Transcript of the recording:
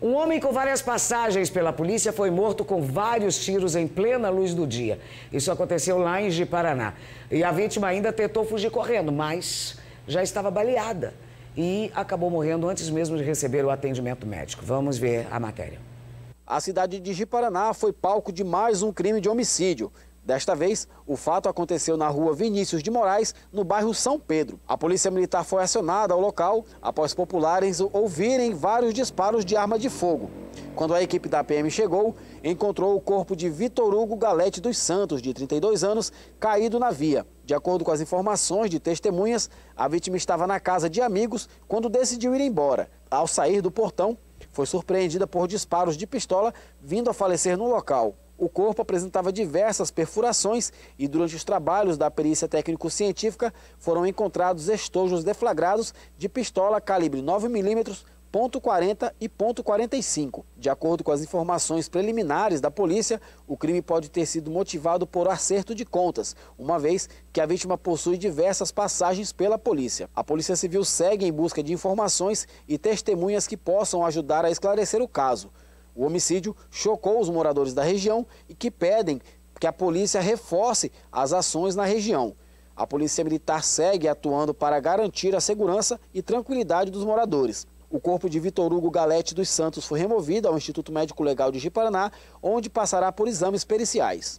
Um homem com várias passagens pela polícia foi morto com vários tiros em plena luz do dia. Isso aconteceu lá em Paraná. E a vítima ainda tentou fugir correndo, mas já estava baleada e acabou morrendo antes mesmo de receber o atendimento médico. Vamos ver a matéria. A cidade de Paraná foi palco de mais um crime de homicídio. Desta vez, o fato aconteceu na rua Vinícius de Moraes, no bairro São Pedro. A polícia militar foi acionada ao local após populares ouvirem vários disparos de arma de fogo. Quando a equipe da PM chegou, encontrou o corpo de Vitor Hugo Galete dos Santos, de 32 anos, caído na via. De acordo com as informações de testemunhas, a vítima estava na casa de amigos quando decidiu ir embora. Ao sair do portão, foi surpreendida por disparos de pistola, vindo a falecer no local. O corpo apresentava diversas perfurações e, durante os trabalhos da perícia técnico-científica, foram encontrados estojos deflagrados de pistola calibre 9mm, .40 e .45. De acordo com as informações preliminares da polícia, o crime pode ter sido motivado por acerto de contas, uma vez que a vítima possui diversas passagens pela polícia. A Polícia Civil segue em busca de informações e testemunhas que possam ajudar a esclarecer o caso. O homicídio chocou os moradores da região e que pedem que a polícia reforce as ações na região. A Polícia Militar segue atuando para garantir a segurança e tranquilidade dos moradores. O corpo de Vitor Hugo Galete dos Santos foi removido ao Instituto Médico Legal de Jiparaná, onde passará por exames periciais.